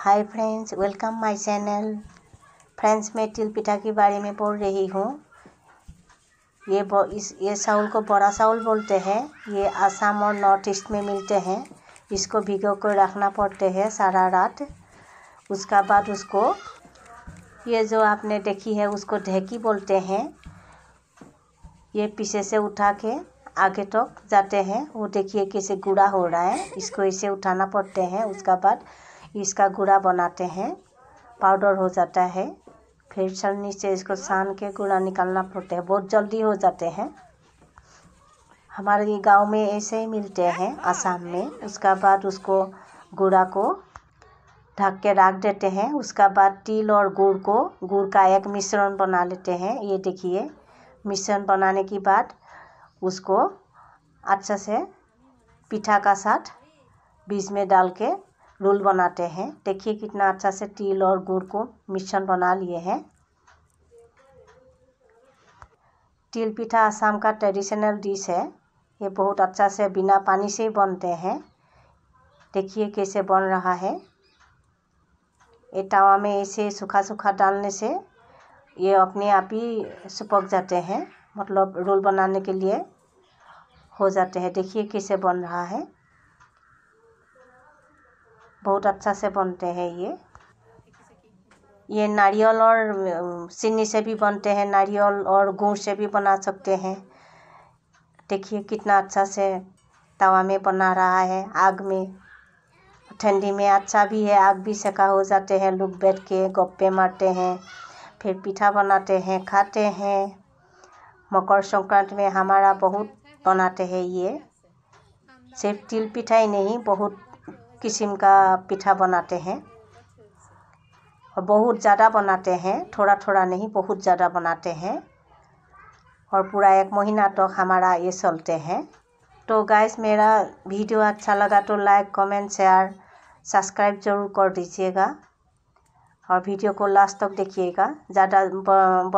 hi friends welcome my channel friends मैं तिल पिठा के बारे में बोल रही हूँ ये इस ये चावल को बड़ा चावल बोलते हैं ये आसाम और नॉर्थ ईस्ट में मिलते हैं इसको भिगो कर रखना पड़ते हैं सारा रात उसका बाद उसको ये जो आपने देखी है उसको ढेकी बोलते हैं ये पीछे से उठा के आगे तक तो जाते हैं वो देखिए कैसे गुड़ा हो रहा है इसको ऐसे उठाना पड़ते हैं उसका बाद इसका गुड़ा बनाते हैं पाउडर हो जाता है फिर छलनी से इसको सान के गुड़ा निकालना पड़ता है बहुत जल्दी हो जाते हैं हमारे गांव में ऐसे ही मिलते हैं आसाम में उसका बाद उसको गुड़ा को ढक के रख देते हैं उसका बाद तिल और गुड़ को गुड़ का एक मिश्रण बना लेते हैं ये देखिए मिश्रण बनाने के बाद उसको अच्छा से पीठा का साथ बीच में डाल के रोल बनाते हैं देखिए कितना अच्छा से तिल और गुड़ को मिश्रण बना लिए हैं तिल पिठा आसाम का ट्रेडिशनल डिश है ये बहुत अच्छा से बिना पानी से ही बनते हैं देखिए कैसे बन रहा है ये तवा में ऐसे सूखा सूखा डालने से ये अपने आप ही सुपक जाते हैं मतलब रोल बनाने के लिए हो जाते हैं देखिए कैसे बन रहा है बहुत अच्छा से बनते हैं ये ये नारियल और चीनी से भी बनते हैं नारियल और गुड़ से भी बना सकते हैं देखिए कितना अच्छा से तवा में बना रहा है आग में ठंडी में अच्छा भी है आग भी सेका हो जाते हैं लोग बैठ के गप्पे मारते हैं फिर पिठा बनाते हैं खाते हैं मकर संक्रांति में हमारा बहुत बनाते हैं ये सिर्फ तिल पिठाई नहीं बहुत किस्म का पिठा बनाते हैं और बहुत ज़्यादा बनाते हैं थोड़ा थोड़ा नहीं बहुत ज़्यादा बनाते हैं और पूरा एक महीना तक तो हमारा ये चलते हैं तो गाइस मेरा वीडियो अच्छा लगा तो लाइक कमेंट शेयर सब्सक्राइब जरूर कर दीजिएगा और वीडियो को लास्ट तक देखिएगा ज़्यादा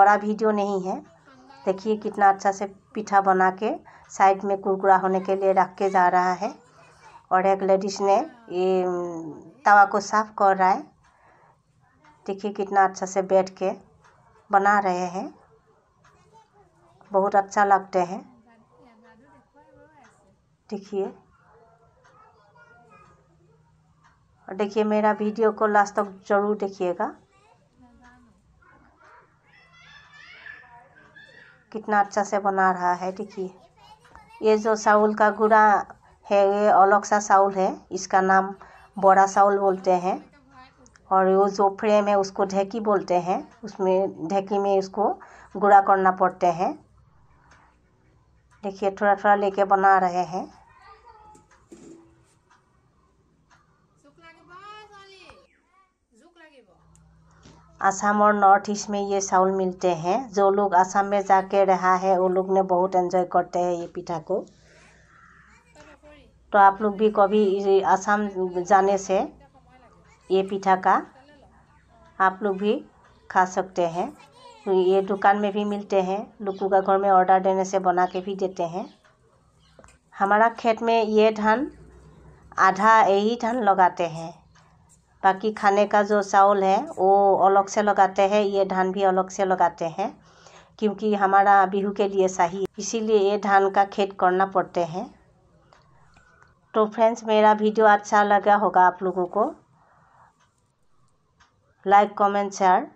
बड़ा वीडियो नहीं है देखिए कितना अच्छा से पिठा बना के साइड में कुरकुरा होने के लिए रख के जा रहा है और एक लेडीज ने ये तवा को साफ कर रहा है देखिए कितना अच्छा से बैठ के बना रहे हैं बहुत अच्छा लगते हैं देखिए और देखिए मेरा वीडियो को लास्ट तक ज़रूर देखिएगा कितना अच्छा से बना रहा है देखिए ये जो साउल का गुड़ा है ये अलग सा चावल है इसका नाम बड़ा चावल बोलते हैं और वो जो फ्रेम है उसको ढेकी बोलते हैं उसमें ढेकी में इसको गुड़ा करना पड़ते हैं देखिए थोड़ा थोड़ा लेके बना रहे हैं आसाम और नॉर्थ ईस्ट में ये चावल मिलते हैं जो लोग आसाम में जाके रहा है वो लोग ने बहुत एंजॉय करते हैं ये पिठा को तो आप लोग भी कभी आसाम जाने से ये पिठा का आप लोग भी खा सकते हैं ये दुकान में भी मिलते हैं लोगों का घर में ऑर्डर देने से बना के भी देते हैं हमारा खेत में ये धान आधा यही धान लगाते हैं बाकी खाने का जो चावल है वो अलग से लगाते हैं ये धान भी अलग से लगाते हैं क्योंकि हमारा बिहू के लिए सही इसीलिए ये धान का खेत करना पड़ते हैं तो फ्रेंड्स मेरा वीडियो अच्छा लगा होगा आप लोगों को लाइक कमेंट शेयर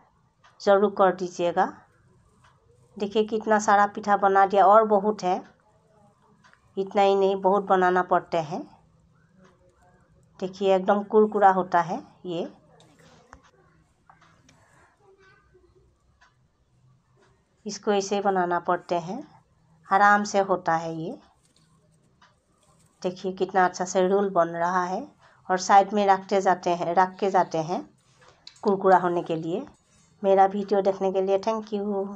ज़रूर कर दीजिएगा देखिए कितना सारा पिठा बना दिया और बहुत है इतना ही नहीं बहुत बनाना पड़ते हैं देखिए एकदम कुरकुरा होता है ये इसको ऐसे बनाना पड़ते हैं आराम से होता है ये देखिए कितना अच्छा से रोल बन रहा है और साइड में रखते जाते हैं रख के जाते हैं कुरकुरा होने के लिए मेरा वीडियो देखने के लिए थैंक यू